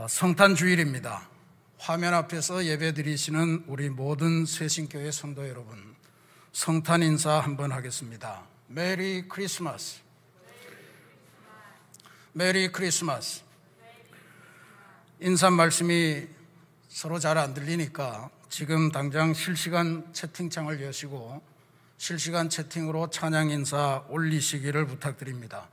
어, 성탄 주일입니다. 화면 앞에서 예배드리시는 우리 모든 쇄신교회 성도 여러분, 성탄 인사 한번 하겠습니다. 메리 크리스마스. 메리 크리스마스. 인사 말씀이 서로 잘 안 들리니까 지금 당장 실시간 채팅창을 여시고 실시간 채팅으로 찬양 인사 올리시기를 부탁드립니다.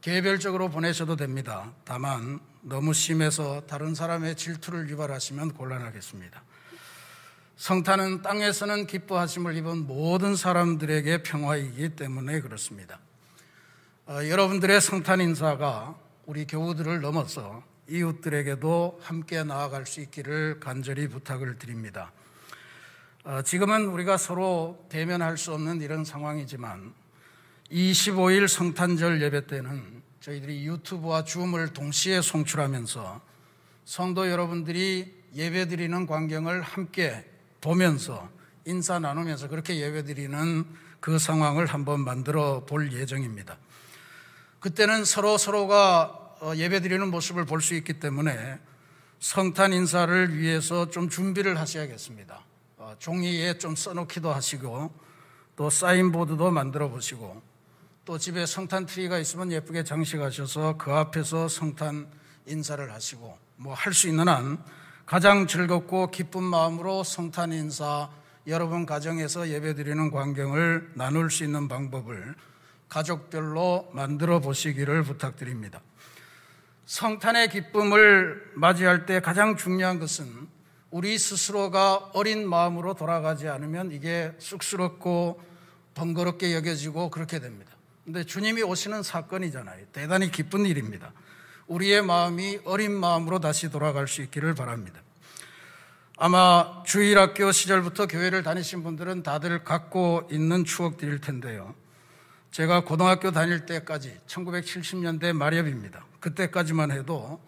개별적으로 보내셔도 됩니다. 다만 너무 심해서 다른 사람의 질투를 유발하시면 곤란하겠습니다. 성탄은 땅에서는 기뻐하심을 입은 모든 사람들에게 평화이기 때문에 그렇습니다. 어, 여러분들의 성탄 인사가 우리 교우들을 넘어서 이웃들에게도 함께 나아갈 수 있기를 간절히 부탁을 드립니다. 어, 지금은 우리가 서로 대면할 수 없는 이런 상황이지만 25일 성탄절 예배 때는 저희들이 유튜브와 줌을 동시에 송출하면서 성도 여러분들이 예배 드리는 광경을 함께 보면서 인사 나누면서 그렇게 예배 드리는 그 상황을 한번 만들어 볼 예정입니다. 그때는 서로 서로가 어, 예배 드리는 모습을 볼 수 있기 때문에 성탄 인사를 위해서 좀 준비를 하셔야겠습니다. 어, 종이에 좀 써놓기도 하시고 또 사인보드도 만들어 보시고 또 집에 성탄 트리가 있으면 예쁘게 장식하셔서 그 앞에서 성탄 인사를 하시고 뭐 할 수 있는 한 가장 즐겁고 기쁜 마음으로 성탄 인사 여러분 가정에서 예배드리는 광경을 나눌 수 있는 방법을 가족별로 만들어 보시기를 부탁드립니다. 성탄의 기쁨을 맞이할 때 가장 중요한 것은 우리 스스로가 어린 마음으로 돌아가지 않으면 이게 쑥스럽고 번거롭게 여겨지고 그렇게 됩니다. 근데 주님이 오시는 사건이잖아요. 대단히 기쁜 일입니다. 우리의 마음이 어린 마음으로 다시 돌아갈 수 있기를 바랍니다. 아마 주일학교 시절부터 교회를 다니신 분들은 다들 갖고 있는 추억들일 텐데요. 제가 고등학교 다닐 때까지 1970년대 말엽입니다. 그때까지만 해도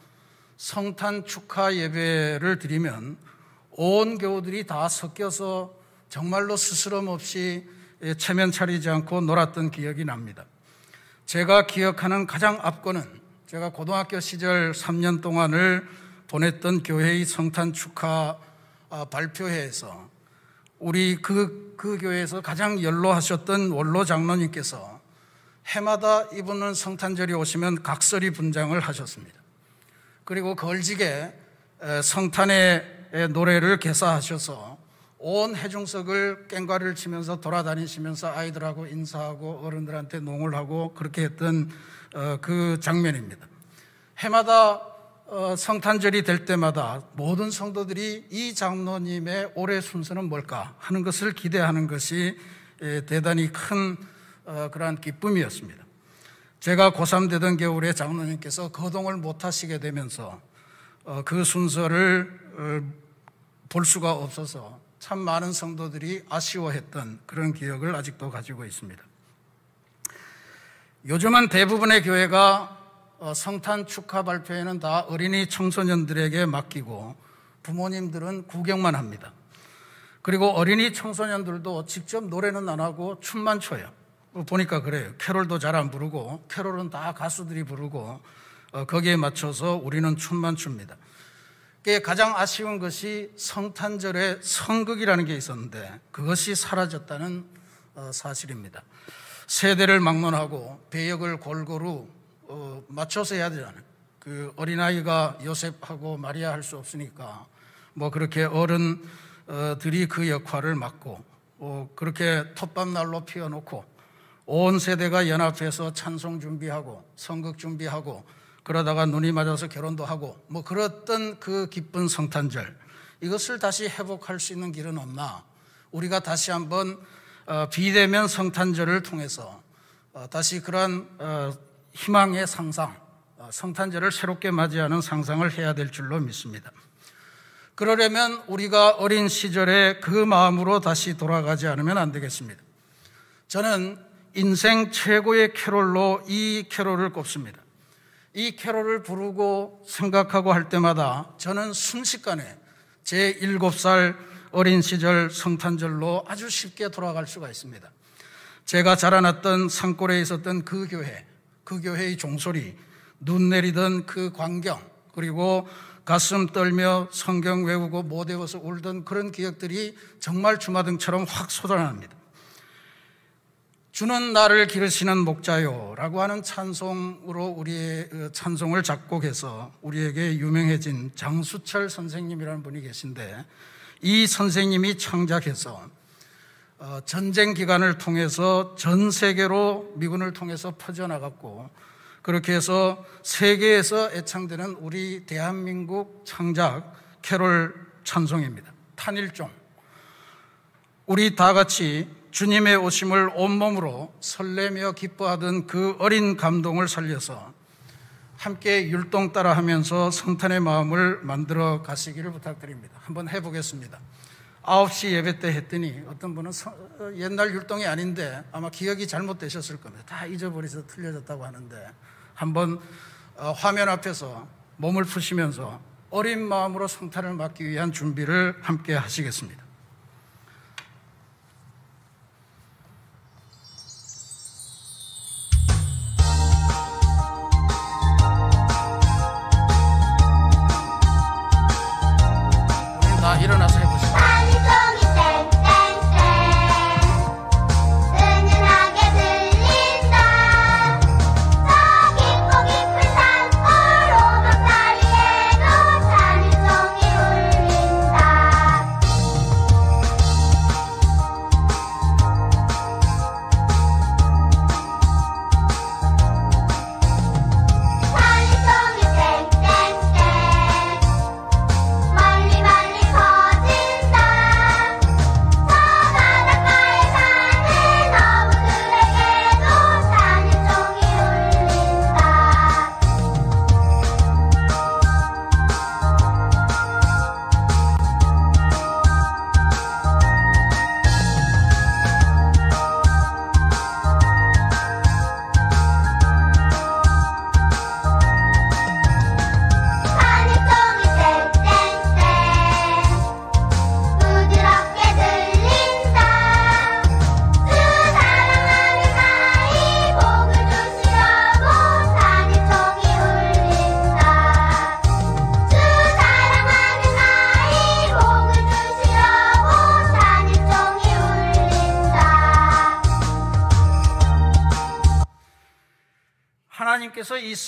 성탄 축하 예배를 드리면 온 교우들이 다 섞여서 정말로 스스럼 없이 예, 체면 차리지 않고 놀았던 기억이 납니다. 제가 기억하는 가장 앞권은 제가 고등학교 시절 3년 동안을 보냈던 교회의 성탄 축하 아, 발표회에서 우리 그, 그 교회에서 가장 연로하셨던 원로 장로님께서 해마다 이분은 성탄절이 오시면 각설이 분장을 하셨습니다. 그리고 걸지게 성탄의 노래를 개사하셔서 온 해중석을 깽과를 치면서 돌아다니시면서 아이들하고 인사하고 어른들한테 농을 하고 그렇게 했던 어, 그 장면입니다. 해마다 어, 성탄절이 될 때마다 모든 성도들이 이 장로님의 올해 순서는 뭘까 하는 것을 기대하는 것이 예, 대단히 큰 어, 그러한 기쁨이었습니다. 제가 고3 되던 겨울에 장로님께서 거동을 못 하시게 되면서 그 순서를 볼 수가 없어서 참 많은 성도들이 아쉬워했던 그런 기억을 아직도 가지고 있습니다. 요즘은 대부분의 교회가 어, 성탄 축하 발표회는 다 어린이 청소년들에게 맡기고 부모님들은 구경만 합니다. 그리고 어린이 청소년들도 직접 노래는 안 하고 춤만 춰요. 어, 보니까 그래요. 캐롤도 잘 안 부르고 캐롤은 다 가수들이 부르고 어, 거기에 맞춰서 우리는 춤만 춥니다. 가장 아쉬운 것이 성탄절의 성극이라는 게 있었는데 그것이 사라졌다는 어, 사실입니다. 세대를 막론하고 배역을 골고루 어, 맞춰서 해야 되잖아요. 그 어린아이가 요셉하고 마리아 할 수 없으니까 뭐 그렇게 어른들이 어, 그 역할을 맡고 그렇게 톱밥날로 피워놓고 온 세대가 연합해서 찬송 준비하고 성극 준비하고 그러다가 눈이 맞아서 결혼도 하고 뭐 그랬던 그 기쁜 성탄절 이것을 다시 회복할 수 있는 길은 없나? 우리가 다시 한번 어, 비대면 성탄절을 통해서 어, 다시 그러한 어, 희망의 상상, 성탄절을 새롭게 맞이하는 상상을 해야 될 줄로 믿습니다. 그러려면 우리가 어린 시절에 그 마음으로 다시 돌아가지 않으면 안 되겠습니다. 저는 인생 최고의 캐롤로 이 캐롤을 꼽습니다. 이 캐롤을 부르고 생각하고 할 때마다 저는 순식간에 제 7살 어린 시절 성탄절로 아주 쉽게 돌아갈 수가 있습니다. 제가 자라났던 산골에 있었던 그 교회, 그 교회의 종소리, 눈 내리던 그 광경, 그리고 가슴 떨며 성경 외우고 못 외워서 울던 그런 기억들이 정말 주마등처럼 확 솟아납니다. 주는 나를 기르시는 목자요라고 하는 찬송으로 우리의 어, 찬송을 작곡해서 우리에게 유명해진 장수철 선생님이라는 분이 계신데 이 선생님이 창작해서 어, 전쟁 기간을 통해서 전 세계로 미군을 통해서 퍼져나갔고 그렇게 해서 세계에서 애창되는 우리 대한민국 창작 캐롤 찬송입니다. 탄일종. 우리 다 같이 주님의 오심을 온몸으로 설레며 기뻐하던 그 어린 감동을 살려서 함께 율동 따라 하면서 성탄의 마음을 만들어 가시기를 부탁드립니다. 한번 해보겠습니다. 9시 예배 때 했더니 어떤 분은 옛날 율동이 아닌데 아마 기억이 잘못되셨을 겁니다. 다 잊어버려서 틀려졌다고 하는데 한번 어, 화면 앞에서 몸을 푸시면서 어린 마음으로 성탄을 맞기 위한 준비를 함께 하시겠습니다.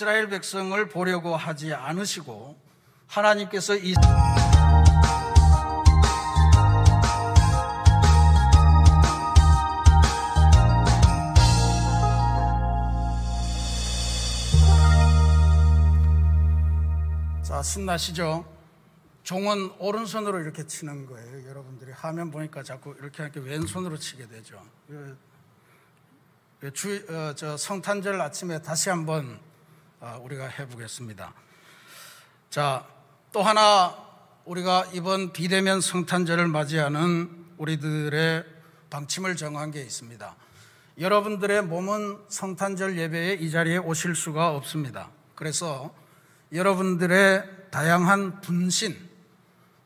이스라엘 백성을 보려고 하지 않으시고 하나님께서 이 자, 신나시죠? 종은 오른손으로 이렇게 치는 거예요. 여러분들이 화면 보니까 자꾸 이렇게 하니까 왼손으로 치게 되죠. 그, 그 주, 어, 저 성탄절 아침에 다시 한번 아, 우리가 해보겠습니다. 자, 또 하나 우리가 이번 비대면 성탄절을 맞이하는 우리들의 방침을 정한 게 있습니다. 여러분들의 몸은 성탄절 예배에 이 자리에 오실 수가 없습니다. 그래서 여러분들의 다양한 분신,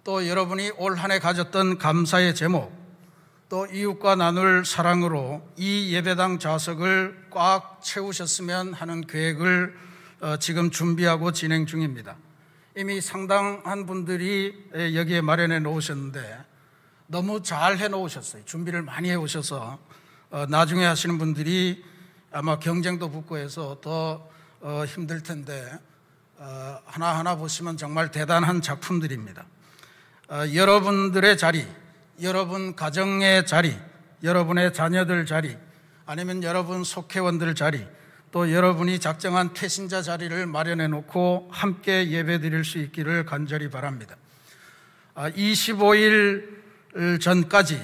또 여러분이 올 한해 가졌던 감사의 제목, 또 이웃과 나눌 사랑으로 이 예배당 좌석을 꽉 채우셨으면 하는 계획을 어, 지금 준비하고 진행 중입니다. 이미 상당한 분들이 예, 여기에 마련해 놓으셨는데 너무 잘 해 놓으셨어요. 준비를 많이 해 오셔서 어, 나중에 하시는 분들이 아마 경쟁도 붙고 해서 더 어, 힘들 텐데 하나하나 보시면 정말 대단한 작품들입니다. 여러분들의 자리, 여러분 가정의 자리, 여러분의 자녀들 자리, 아니면 여러분 속회원들 자리, 또 여러분이 작정한 태신자 자리를 마련해 놓고 함께 예배 드릴 수 있기를 간절히 바랍니다. 25일 아, 어, 전까지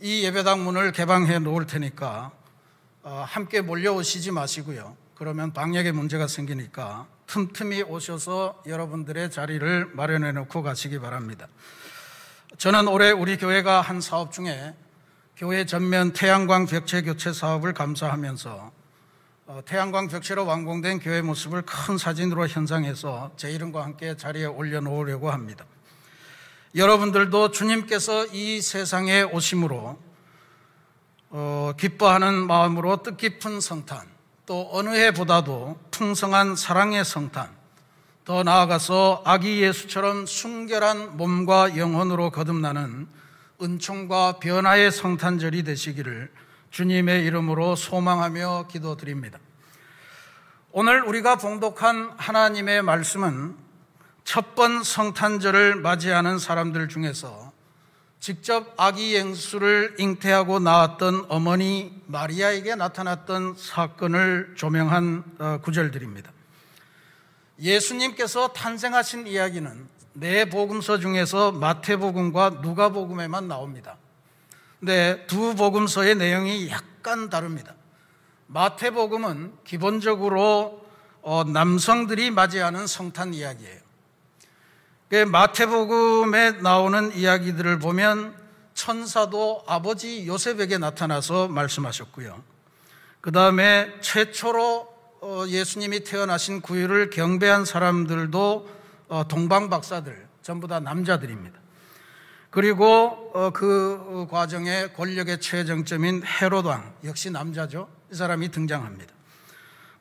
이 예배당 문을 개방해 놓을 테니까 어, 함께 몰려오시지 마시고요. 그러면 방역에 문제가 생기니까 틈틈이 오셔서 여러분들의 자리를 마련해 놓고 가시기 바랍니다. 저는 올해 우리 교회가 한 사업 중에 교회 전면 태양광 벽체 교체 사업을 감사하면서 어, 태양광 벽체로 완공된 교회 모습을 큰 사진으로 현상해서 제 이름과 함께 자리에 올려놓으려고 합니다. 여러분들도 주님께서 이 세상에 오심으로 어, 기뻐하는 마음으로 뜻깊은 성탄, 또 어느 해보다도 풍성한 사랑의 성탄, 더 나아가서 아기 예수처럼 순결한 몸과 영혼으로 거듭나는 은총과 변화의 성탄절이 되시기를 주님의 이름으로 소망하며 기도드립니다. 오늘 우리가 봉독한 하나님의 말씀은 첫 번 성탄절을 맞이하는 사람들 중에서 직접 아기 앵수를 잉태하고 낳았던 어머니 마리아에게 나타났던 사건을 조명한 어, 구절들입니다. 예수님께서 탄생하신 이야기는 네 복음서 중에서 마태복음과 누가복음에만 나옵니다. 근두 네, 복음서의 내용이 약간 다릅니다. 마태복음은 기본적으로 어, 남성들이 맞이하는 성탄 이야기예요. 그 마태복음에 나오는 이야기들을 보면 천사도 아버지 요셉에게 나타나서 말씀하셨고요. 그 다음에 최초로 어, 예수님이 태어나신 구유를 경배한 사람들도 어, 동방박사들, 전부 다 남자들입니다. 그리고 어, 그과정의 어, 권력의 최정점인 헤로당 역시 남자죠. 이 사람이 등장합니다.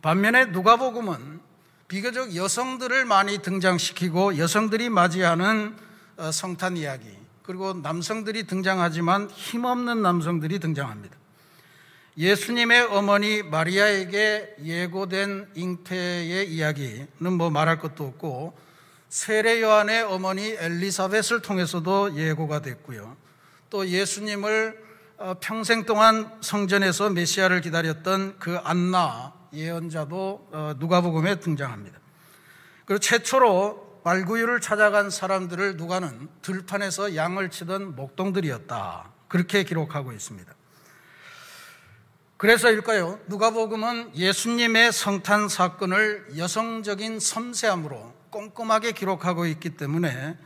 반면에 누가복음은 비교적 여성들을 많이 등장시키고 여성들이 맞이하는 어, 성탄 이야기 그리고 남성들이 등장하지만 힘없는 남성들이 등장합니다. 예수님의 어머니 마리아에게 예고된 잉태의 이야기는 뭐 말할 것도 없고 세례 요한의 어머니 엘리사벳을 통해서도 예고가 됐고요. 또 예수님을 어, 평생 동안 성전에서 메시아를 기다렸던 그 안나 예언자도 어, 누가복음에 등장합니다. 그리고 최초로 말구유를 찾아간 사람들을 누가는 들판에서 양을 치던 목동들이었다. 그렇게 기록하고 있습니다. 그래서일까요? 누가복음은 예수님의 성탄 사건을 여성적인 섬세함으로 꼼꼼하게 기록하고 있기 때문에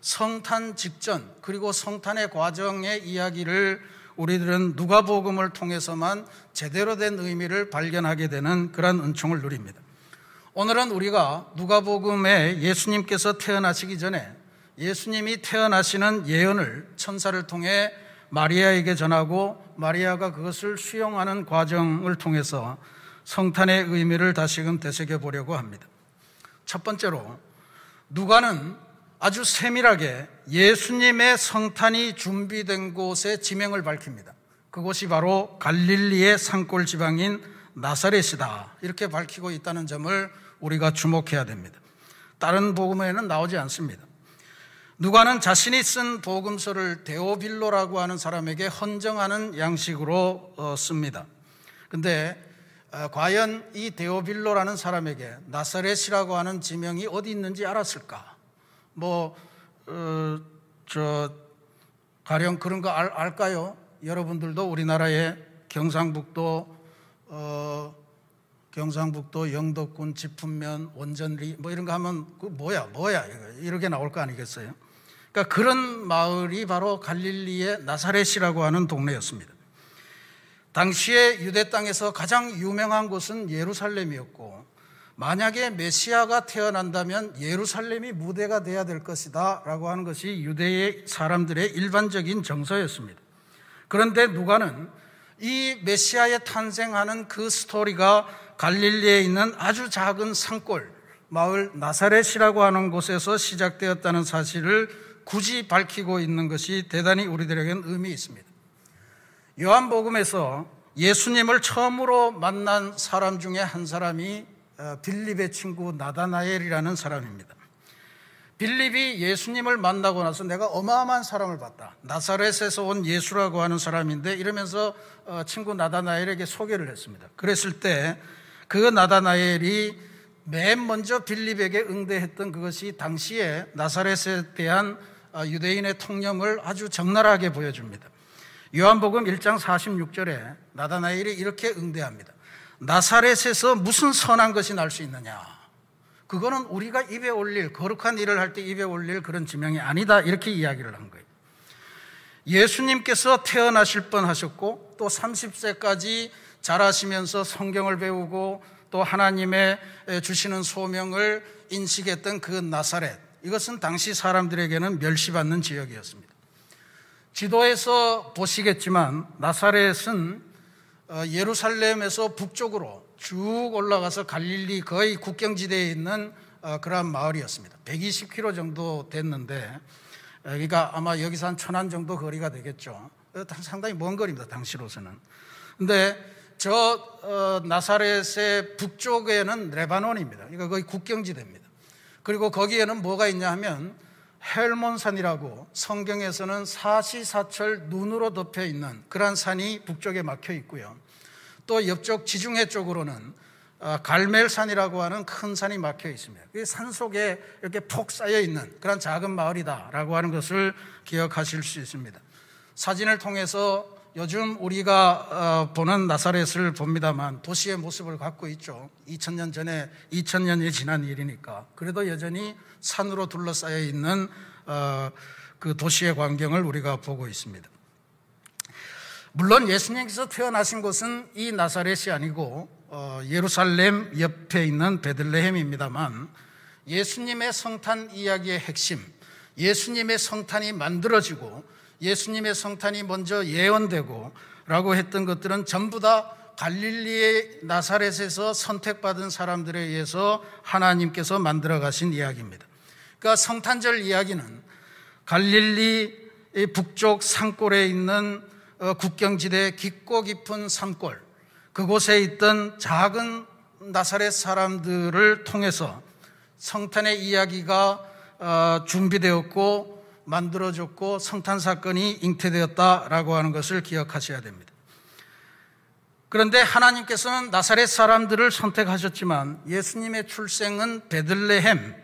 성탄 직전 그리고 성탄의 과정의 이야기를 우리들은 누가복음을 통해서만 제대로 된 의미를 발견하게 되는 그런 은총을 누립니다. 오늘은 우리가 누가복음에 예수님께서 태어나시기 전에 예수님이 태어나시는 예언을 천사를 통해 마리아에게 전하고 마리아가 그것을 수용하는 과정을 통해서 성탄의 의미를 다시금 되새겨 보려고 합니다. 첫 번째로 누가는 아주 세밀하게 예수님의 성탄이 준비된 곳의 지명을 밝힙니다. 그곳이 바로 갈릴리의 산골 지방인 나사렛이다. 이렇게 밝히고 있다는 점을 우리가 주목해야 됩니다. 다른 복음에는 나오지 않습니다. 누가는 자신이 쓴 복음서를 데오빌로라고 하는 사람에게 헌정하는 양식으로 어, 씁니다. 근데 어, 과연 이 데오빌로라는 사람에게 나사렛이라고 하는 지명이 어디 있는지 알았을까? 뭐, 어, 저, 가령 그런 거 알, 알까요? 여러분들도 우리나라의 경상북도, 어, 경상북도 영덕군 지품면 원전리 뭐 이런 거 하면 그 뭐야, 뭐야, 이렇게 나올 거 아니겠어요? 그러니까 그런 마을이 바로 갈릴리의 나사렛이라고 하는 동네였습니다. 당시에 유대 땅에서 가장 유명한 곳은 예루살렘이었고 만약에 메시아가 태어난다면 예루살렘이 무대가 돼야 될 것이다 라고 하는 것이 유대의 사람들의 일반적인 정서였습니다. 그런데 누가는 이 메시아의 탄생하는 그 스토리가 갈릴리에 있는 아주 작은 산골 마을 나사렛이라고 하는 곳에서 시작되었다는 사실을 굳이 밝히고 있는 것이 대단히 우리들에겐 의미 있습니다. 요한복음에서 예수님을 처음으로 만난 사람 중에 한 사람이 어, 빌립의 친구 나다나엘이라는 사람입니다. 빌립이 예수님을 만나고 나서 내가 어마어마한 사람을 봤다. 나사렛에서 온 예수라고 하는 사람인데 이러면서 어, 친구 나다나엘에게 소개를 했습니다. 그랬을 때 그 나다나엘이 맨 먼저 빌립에게 응대했던 그것이 당시에 나사렛에 대한 어, 유대인의 통념을 아주 적나라하게 보여줍니다. 요한복음 1장 46절에 나다나엘이 이렇게 응대합니다. 나사렛에서 무슨 선한 것이 날 수 있느냐? 그거는 우리가 입에 올릴 거룩한 일을 할 때 입에 올릴 그런 지명이 아니다 이렇게 이야기를 한 거예요. 예수님께서 태어나실 뻔 하셨고 또 30세까지 자라시면서 성경을 배우고 또 하나님의 주시는 소명을 인식했던 그 나사렛 이것은 당시 사람들에게는 멸시받는 지역이었습니다. 지도에서 보시겠지만 나사렛은 어, 예루살렘에서 북쪽으로 쭉 올라가서 갈릴리 거의 국경지대에 있는 어, 그러한 마을이었습니다. 120km 정도 됐는데 그러니까 아마 여기서 한 천안 정도 거리가 되겠죠. 상당히 먼 거리입니다. 당시로서는. 근데 저 나사렛의 북쪽에는 레바논입니다. 그러니까 거의 국경지대입니다. 그리고 거기에는 뭐가 있냐 하면 헬몬산이라고 성경에서는 사시사철 눈으로 덮여 있는 그러한 산이 북쪽에 막혀 있고요. 또 옆쪽 지중해 쪽으로는 아, 갈멜산이라고 하는 큰 산이 막혀 있습니다. 산 속에 이렇게 폭 쌓여 있는 그런 작은 마을이다라고 하는 것을 기억하실 수 있습니다. 사진을 통해서 요즘 우리가 어, 보는 나사렛을 봅니다만 도시의 모습을 갖고 있죠. 2000년 전에 2000년이 지난 일이니까 그래도 여전히 산으로 둘러싸여 있는 어, 그 도시의 광경을 우리가 보고 있습니다. 물론 예수님께서 태어나신 곳은 이 나사렛이 아니고 어, 예루살렘 옆에 있는 베들레헴입니다만 예수님의 성탄 이야기의 핵심, 예수님의 성탄이 만들어지고 예수님의 성탄이 먼저 예언되고 라고 했던 것들은 전부 다 갈릴리의 나사렛에서 선택받은 사람들에 의해서 하나님께서 만들어 가신 이야기입니다. 그러니까 성탄절 이야기는 갈릴리 북쪽 산골에 있는 어, 국경지대 깊고 깊은 산골 그곳에 있던 작은 나사렛 사람들을 통해서 성탄의 이야기가 어, 준비되었고 만들어졌고 성탄 사건이 잉태되었다라고 하는 것을 기억하셔야 됩니다. 그런데 하나님께서는 나사렛 사람들을 선택하셨지만 예수님의 출생은 베들레헴,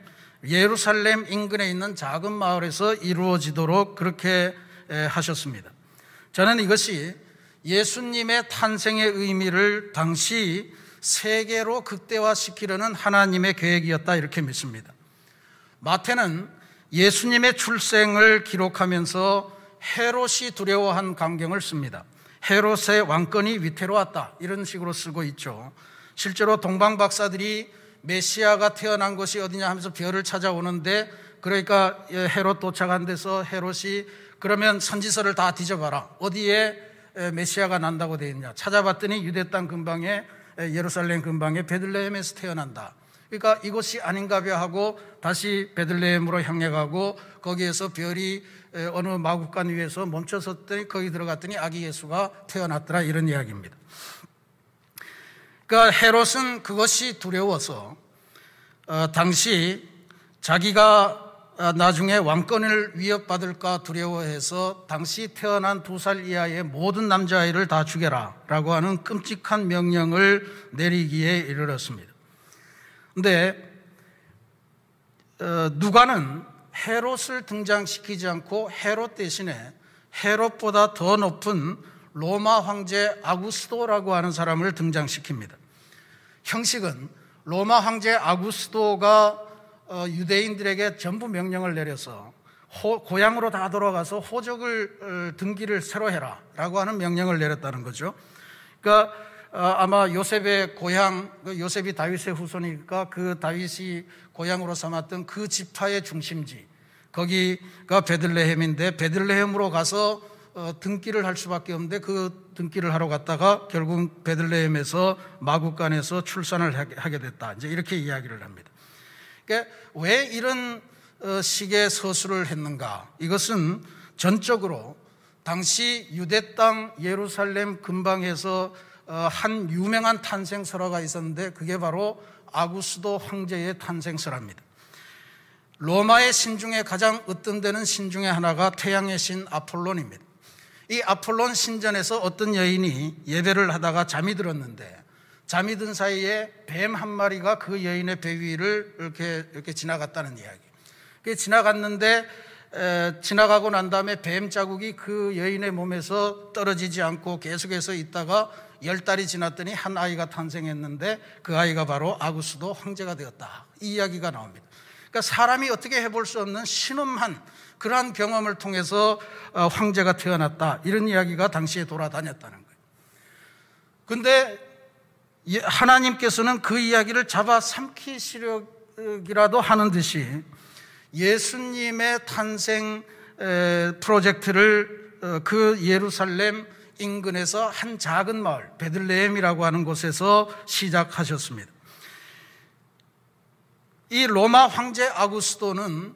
예루살렘 인근에 있는 작은 마을에서 이루어지도록 그렇게 하셨습니다. 저는 이것이 예수님의 탄생의 의미를 당시 세계로 극대화시키려는 하나님의 계획이었다 이렇게 믿습니다. 마태는 예수님의 출생을 기록하면서 헤롯이 두려워한 광경을 씁니다. 헤롯의 왕권이 위태로웠다. 이런 식으로 쓰고 있죠. 실제로 동방 박사들이 메시아가 태어난 곳이 어디냐 하면서 별을 찾아오는데 그러니까 예, 헤롯 도착한 데서 헤롯이 그러면 선지서를 다 뒤져봐라. 어디에 메시아가 난다고 되어 있냐. 찾아봤더니 유대 땅 근방에 예루살렘 근방에 베들레헴에서 태어난다. 그러니까 이곳이 아닌가벼 하고 다시 베들레헴으로 향해 가고 거기에서 별이 어느 마구간 위에서 멈춰섰더니 거기 들어갔더니 아기 예수가 태어났더라 이런 이야기입니다. 그러니까 헤롯은 그것이 두려워서 어, 당시 자기가 어, 나중에 왕권을 위협받을까 두려워해서 당시 태어난 두 살 이하의 모든 남자아이를 다 죽여라 라고 하는 끔찍한 명령을 내리기에 이르렀습니다. 근데 어, 누가는 헤롯을 등장시키지 않고 헤롯 대신에 헤롯보다 더 높은 로마 황제 아구스도라고 하는 사람을 등장시킵니다. 형식은 로마 황제 아구스도가 어, 유대인들에게 전부 명령을 내려서 고향으로 다 돌아가서 호적을 어, 등기를 새로 해라라고 하는 명령을 내렸다는 거죠. 그러니까 어, 아마 요셉의 고향, 그 요셉이 다윗의 후손이니까 그 다윗이 고향으로 삼았던 그 지파의 중심지, 거기가 베들레헴인데 베들레헴으로 가서 어, 등기를 할 수밖에 없는데 그 등기를 하러 갔다가 결국 베들레헴에서 마구간에서 출산을 하게 됐다. 이제 이렇게 이야기를 합니다. 그러니까 왜 이런 어, 식의 서술을 했는가? 이것은 전적으로 당시 유대 땅 예루살렘 근방에서 어, 한 유명한 탄생설화가 있었는데 그게 바로 아구스도 황제의 탄생설화입니다. 로마의 신 중에 가장 으뜸되는 신 중에 하나가 태양의 신 아폴론입니다. 이 아폴론 신전에서 어떤 여인이 예배를 하다가 잠이 들었는데 잠이 든 사이에 뱀 한 마리가 그 여인의 배 위를 이렇게 이렇게 지나갔다는 이야기. 그 지나갔는데 에, 지나가고 난 다음에 뱀 자국이 그 여인의 몸에서 떨어지지 않고 계속해서 있다가 열 달이 지났더니 한 아이가 탄생했는데 그 아이가 바로 아구스도 황제가 되었다. 이 이야기가 나옵니다. 그러니까 사람이 어떻게 해볼 수 없는 신음한 그러한 경험을 통해서 어, 황제가 태어났다. 이런 이야기가 당시에 돌아다녔다는 거예요. 근데 하나님께서는 그 이야기를 잡아 삼키시려기라도 하는 듯이 예수님의 탄생 프로젝트를 어, 그 예루살렘 인근에서 한 작은 마을 베들레헴이라고 하는 곳에서 시작하셨습니다. 이 로마 황제 아구스토는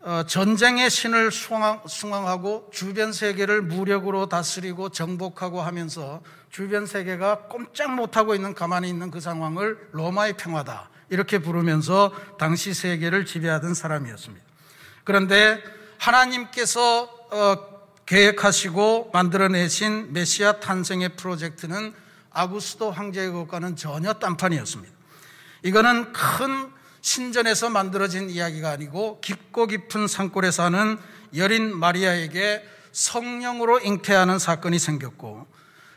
어, 전쟁의 신을 숭앙하고 주변 세계를 무력으로 다스리고 정복하고 하면서 주변 세계가 꼼짝 못하고 있는 가만히 있는 그 상황을 로마의 평화다 이렇게 부르면서 당시 세계를 지배하던 사람이었습니다. 그런데 하나님께서 어, 계획하시고 만들어내신 메시아 탄생의 프로젝트는 아구스도 황제의 것과는 전혀 딴판이었습니다. 이거는 큰 신전에서 만들어진 이야기가 아니고 깊고 깊은 산골에사는 여린 마리아에게 성령으로 잉태하는 사건이 생겼고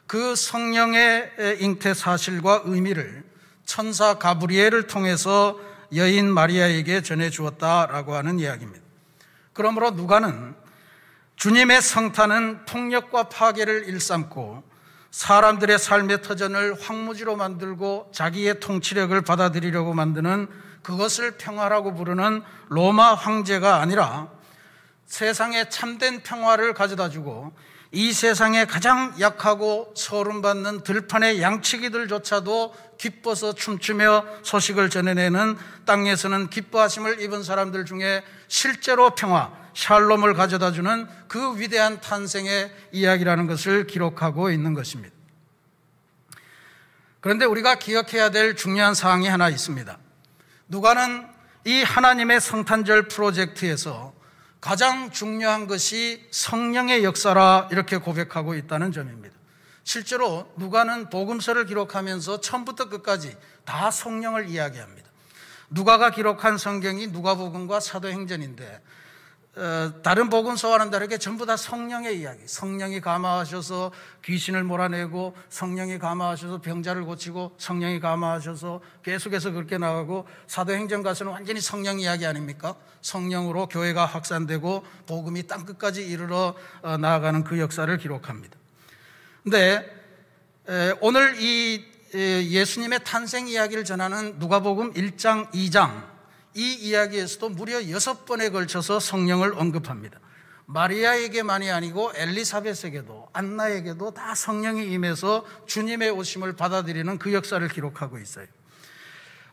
그 성령의 잉태 사실과 의미를 천사 가브리엘을 통해서 여인 마리아에게 전해 주었다라고 하는 이야기입니다. 그러므로 누가는 주님의 성탄은 폭력과 파괴를 일삼고 사람들의 삶의 터전을 황무지로 만들고 자기의 통치력을 받아들이려고 만드는 그것을 평화라고 부르는 로마 황제가 아니라 세상에 참된 평화를 가져다 주고 이 세상에 가장 약하고 서름받는 들판의 양치기들조차도 기뻐서 춤추며 소식을 전해내는 땅에서는 기뻐하심을 입은 사람들 중에 실제로 평화, 샬롬을 가져다 주는 그 위대한 탄생의 이야기라는 것을 기록하고 있는 것입니다. 그런데 우리가 기억해야 될 중요한 사항이 하나 있습니다. 누가는 이 하나님의 성탄절 프로젝트에서 가장 중요한 것이 성령의 역사라 이렇게 고백하고 있다는 점입니다. 실제로 누가는 복음서를 기록하면서 처음부터 끝까지 다 성령을 이야기합니다. 누가가 기록한 성경이 누가복음과 사도행전인데 어, 다른 복음서와는 다르게 전부 다 성령의 이야기. 성령이 감화하셔서 귀신을 몰아내고 성령이 감화하셔서 병자를 고치고 성령이 감화하셔서 계속해서 그렇게 나가고 사도행전 가서는 완전히 성령 이야기 아닙니까? 성령으로 교회가 확산되고 복음이 땅 끝까지 이르러 어, 나아가는 그 역사를 기록합니다. 근데 오늘 이 예수님의 탄생 이야기를 전하는 누가복음 1장 2장 이 이야기에서도 무려 여섯 번에 걸쳐서 성령을 언급합니다. 마리아에게만이 아니고 엘리사벳에게도 안나에게도 다 성령이 임해서 주님의 오심을 받아들이는 그 역사를 기록하고 있어요.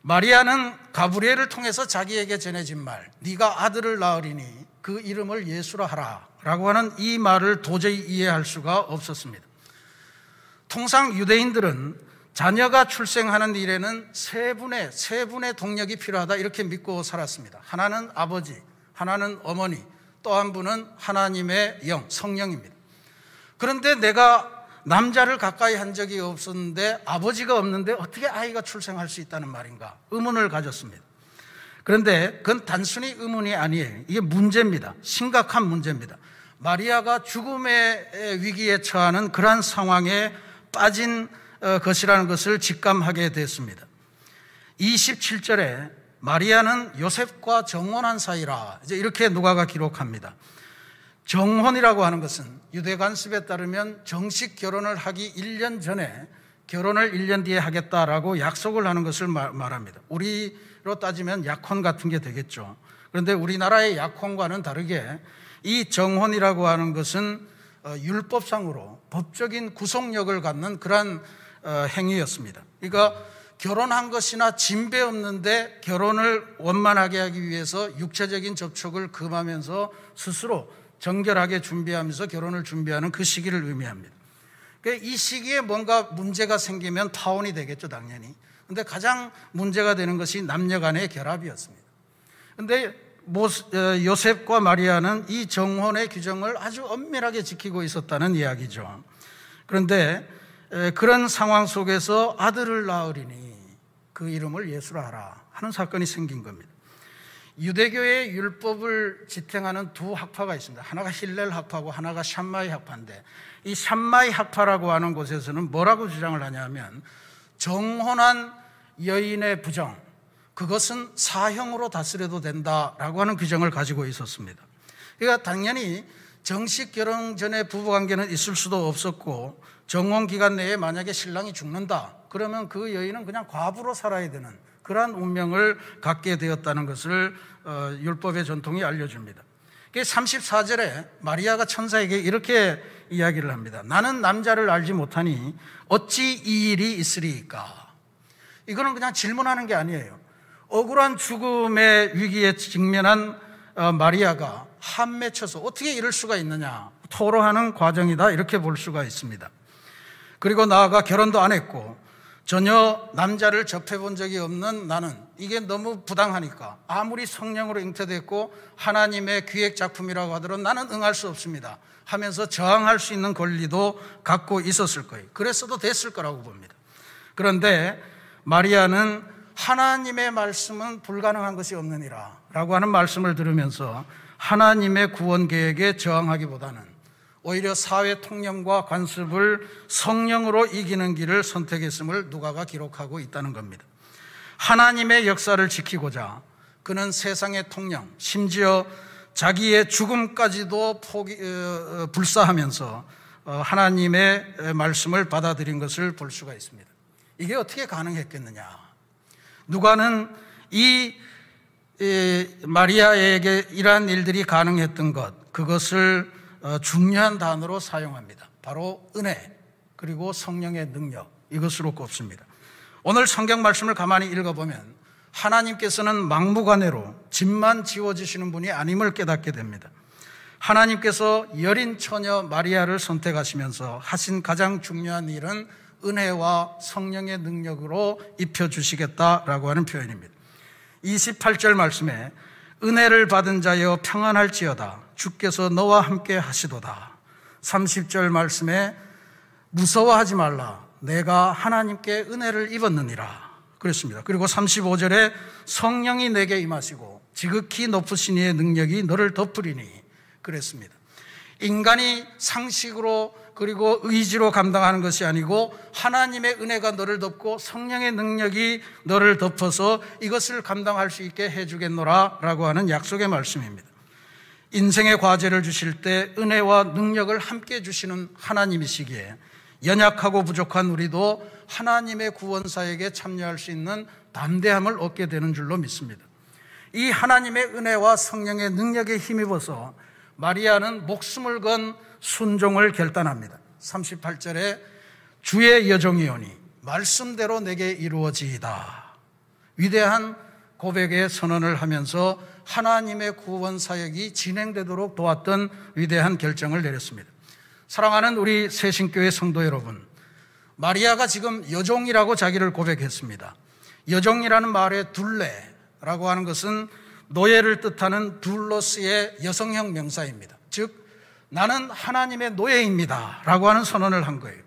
마리아는 가브리엘을 통해서 자기에게 전해진 말, 네가 아들을 낳으리니 그 이름을 예수라 하라라고 하는 이 말을 도저히 이해할 수가 없었습니다. 통상 유대인들은 자녀가 출생하는 일에는 세 분의 세 분의 동력이 필요하다 이렇게 믿고 살았습니다. 하나는 아버지, 하나는 어머니, 또 한 분은 하나님의 영, 성령입니다. 그런데 내가 남자를 가까이 한 적이 없었는데 아버지가 없는데 어떻게 아이가 출생할 수 있다는 말인가 의문을 가졌습니다. 그런데 그건 단순히 의문이 아니에요. 이게 문제입니다. 심각한 문제입니다. 마리아가 죽음의 위기에 처하는 그러한 상황에 빠진 어, 것이라는 것을 직감하게 됐습니다. 27절에 마리아는 요셉과 정혼한 사이라 이제 이렇게 누가가 기록합니다. 정혼이라고 하는 것은 유대 관습에 따르면 정식 결혼을 하기 1년 전에 결혼을 1년 뒤에 하겠다라고 약속을 하는 것을 말합니다. 우리로 따지면 약혼 같은 게 되겠죠. 그런데 우리나라의 약혼과는 다르게 이 정혼이라고 하는 것은 어, 율법상으로 법적인 구속력을 갖는 그러한 어, 행위였습니다. 그러니까 결혼한 것이나 진배 없는데 결혼을 원만하게 하기 위해서 육체적인 접촉을 금하면서 스스로 정결하게 준비하면서 결혼을 준비하는 그 시기를 의미합니다. 그러니까 이 시기에 뭔가 문제가 생기면 타원이 되겠죠, 당연히. 근데 가장 문제가 되는 것이 남녀 간의 결합이었습니다. 근데 어, 요셉과 마리아는 이 정혼의 규정을 아주 엄밀하게 지키고 있었다는 이야기죠. 그런데 그런 상황 속에서 아들을 낳으리니 그 이름을 예수라 하라 하는 사건이 생긴 겁니다. 유대교의 율법을 지탱하는 두 학파가 있습니다. 하나가 힐렐 학파고 하나가 샴마이 학파인데 이 샴마이 학파라고 하는 곳에서는 뭐라고 주장을 하냐면 정혼한 여인의 부정 그것은 사형으로 다스려도 된다라고 하는 규정을 가지고 있었습니다. 그러니까 당연히 정식 결혼 전에 부부 관계는 있을 수도 없었고 정원 기간 내에 만약에 신랑이 죽는다 그러면 그 여인은 그냥 과부로 살아야 되는 그러한 운명을 갖게 되었다는 것을 어, 율법의 전통이 알려줍니다. 34절에 마리아가 천사에게 이렇게 이야기를 합니다. 나는 남자를 알지 못하니 어찌 이 일이 있으리까? 이거는 그냥 질문하는 게 아니에요. 억울한 죽음의 위기에 직면한 어, 마리아가 한맺혀서 어떻게 이럴 수가 있느냐 토로하는 과정이다 이렇게 볼 수가 있습니다. 그리고 나아가 결혼도 안 했고 전혀 남자를 접해본 적이 없는 나는 이게 너무 부당하니까 아무리 성령으로 잉태됐고 하나님의 기획 작품이라고 하더라도 나는 응할 수 없습니다 하면서 저항할 수 있는 권리도 갖고 있었을 거예요. 그랬어도 됐을 거라고 봅니다. 그런데 마리아는 하나님의 말씀은 불가능한 것이 없느니라 라고 하는 말씀을 들으면서 하나님의 구원 계획에 저항하기보다는 오히려 사회 통념과 관습을 성령으로 이기는 길을 선택했음을 누가가 기록하고 있다는 겁니다. 하나님의 역사를 지키고자 그는 세상의 통념, 심지어 자기의 죽음까지도 포기, 어, 어, 불사하면서 어, 하나님의 말씀을 받아들인 것을 볼 수가 있습니다. 이게 어떻게 가능했겠느냐? 누가는 이 마리아에게 이러한 일들이 가능했던 것, 그것을 어, 중요한 단어로 사용합니다. 바로 은혜 그리고 성령의 능력 이것으로 꼽습니다. 오늘 성경 말씀을 가만히 읽어보면 하나님께서는 막무가내로 집만 지워지시는 분이 아님을 깨닫게 됩니다. 하나님께서 여린 처녀 마리아를 선택하시면서 하신 가장 중요한 일은 은혜와 성령의 능력으로 입혀주시겠다라고 하는 표현입니다. 28절 말씀에 은혜를 받은 자여 평안할지어다 주께서 너와 함께 하시도다. 30절 말씀에 무서워하지 말라. 내가 하나님께 은혜를 입었느니라. 그랬습니다. 그리고 35절에 성령이 내게 임하시고 지극히 높으신 이의 능력이 너를 덮으리니 그랬습니다. 인간이 상식으로 그리고 의지로 감당하는 것이 아니고 하나님의 은혜가 너를 덮고 성령의 능력이 너를 덮어서 이것을 감당할 수 있게 해주겠노라 라고 하는 약속의 말씀입니다. 인생의 과제를 주실 때 은혜와 능력을 함께 주시는 하나님이시기에 연약하고 부족한 우리도 하나님의 구원사에게 참여할 수 있는 담대함을 얻게 되는 줄로 믿습니다. 이 하나님의 은혜와 성령의 능력에 힘입어서 마리아는 목숨을 건 순종을 결단합니다. 38절에 주의 여종이오니 말씀대로 내게 이루어지이다. 위대한 고백의 선언을 하면서 하나님의 구원 사역이 진행되도록 도왔던 위대한 결정을 내렸습니다. 사랑하는 우리 새신교회 성도 여러분, 마리아가 지금 여종이라고 자기를 고백했습니다. 여종이라는 말의 둘레라고 하는 것은 노예를 뜻하는 둘로스의 여성형 명사입니다. 즉, 나는 하나님의 노예입니다. 라고 하는 선언을 한 거예요.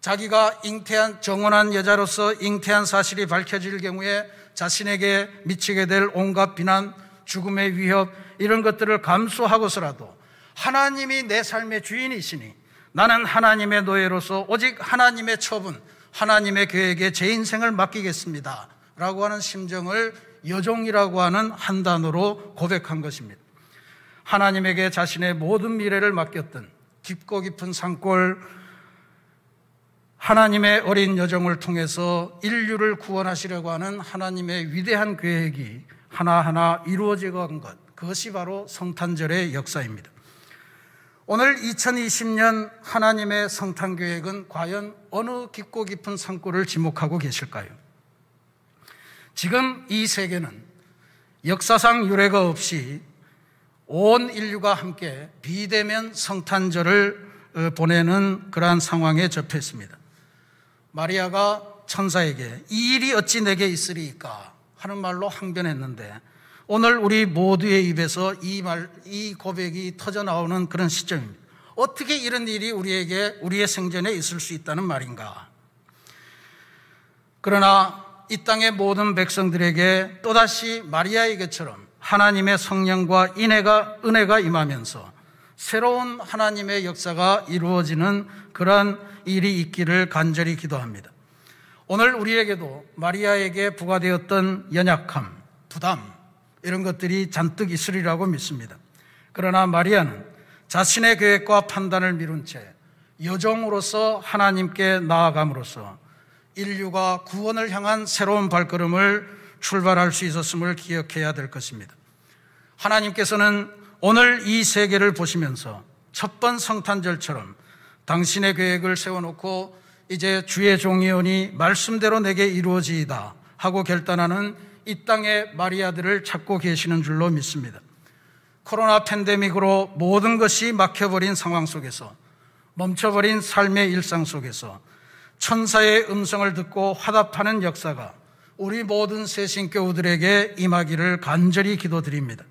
자기가 잉태한, 정혼한 여자로서 잉태한 사실이 밝혀질 경우에 자신에게 미치게 될 온갖 비난, 죽음의 위협 이런 것들을 감수하고서라도 하나님이 내 삶의 주인이시니 나는 하나님의 노예로서 오직 하나님의 처분, 하나님의 계획에 제 인생을 맡기겠습니다. 라고 하는 심정을 여종이라고 하는 한 단어로 고백한 것입니다. 하나님에게 자신의 모든 미래를 맡겼던 깊고 깊은 산골 하나님의 어린 여정을 통해서 인류를 구원하시려고 하는 하나님의 위대한 계획이 하나하나 이루어지고간 것, 그것이 바로 성탄절의 역사입니다. 오늘 2020년 하나님의 성탄 계획은 과연 어느 깊고 깊은 산골을 지목하고 계실까요? 지금 이 세계는 역사상 유례가 없이 온 인류가 함께 비대면 성탄절을 어, 보내는 그러한 상황에 접했습니다. 마리아가 천사에게 이 일이 어찌 내게 있으리이까 하는 말로 항변했는데 오늘 우리 모두의 입에서 이 말, 이 고백이 터져 나오는 그런 시점입니다. 어떻게 이런 일이 우리에게, 우리의 생전에 있을 수 있다는 말인가. 그러나 이 땅의 모든 백성들에게 또다시 마리아에게처럼 하나님의 성령과 인애가, 은혜가 임하면서 새로운 하나님의 역사가 이루어지는 그런 일이 있기를 간절히 기도합니다. 오늘 우리에게도 마리아에게 부과되었던 연약함, 부담, 이런 것들이 잔뜩 있으리라고 믿습니다. 그러나 마리아는 자신의 계획과 판단을 미룬 채 여정으로서 하나님께 나아감으로써 인류가 구원을 향한 새로운 발걸음을 출발할 수 있었음을 기억해야 될 것입니다. 하나님께서는 오늘 이 세계를 보시면서 첫 번 성탄절처럼 당신의 계획을 세워놓고 이제 주의 종이 오니 말씀대로 내게 이루어지이다 하고 결단하는 이 땅의 마리아들을 찾고 계시는 줄로 믿습니다. 코로나 팬데믹으로 모든 것이 막혀버린 상황 속에서 멈춰버린 삶의 일상 속에서 천사의 음성을 듣고 화답하는 역사가 우리 모든 새신교우들에게 임하기를 간절히 기도드립니다.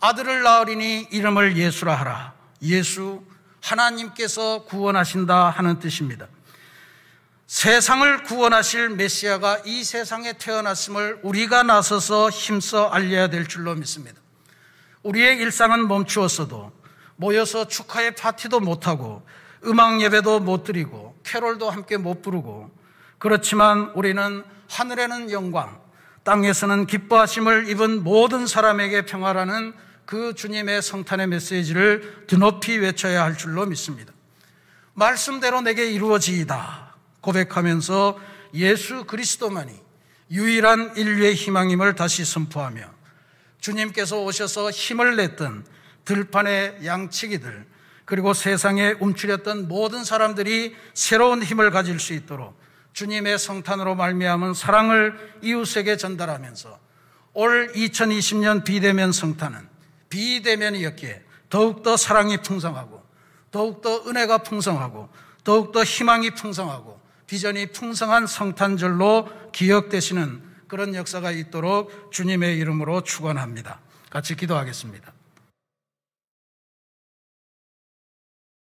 아들을 낳으리니 이름을 예수라 하라. 예수 하나님께서 구원하신다 하는 뜻입니다. 세상을 구원하실 메시아가 이 세상에 태어났음을 우리가 나서서 힘써 알려야 될 줄로 믿습니다. 우리의 일상은 멈추었어도 모여서 축하의 파티도 못하고 음악 예배도 못 드리고 캐롤도 함께 못 부르고 그렇지만 우리는 하늘에는 영광, 땅에서는 기뻐하심을 입은 모든 사람에게 평화라는 그 주님의 성탄의 메시지를 드높이 외쳐야 할 줄로 믿습니다. 말씀대로 내게 이루어지이다. 고백하면서 예수 그리스도만이 유일한 인류의 희망임을 다시 선포하며 주님께서 오셔서 힘을 냈던 들판의 양치기들 그리고 세상에 움츠렸던 모든 사람들이 새로운 힘을 가질 수 있도록 주님의 성탄으로 말미암은 사랑을 이웃에게 전달하면서 올 2020년 비대면 성탄은 비대면이었기에 더욱더 사랑이 풍성하고 더욱더 은혜가 풍성하고 더욱더 희망이 풍성하고 비전이 풍성한 성탄절로 기억되시는 그런 역사가 있도록 주님의 이름으로 축원합니다. 같이 기도하겠습니다.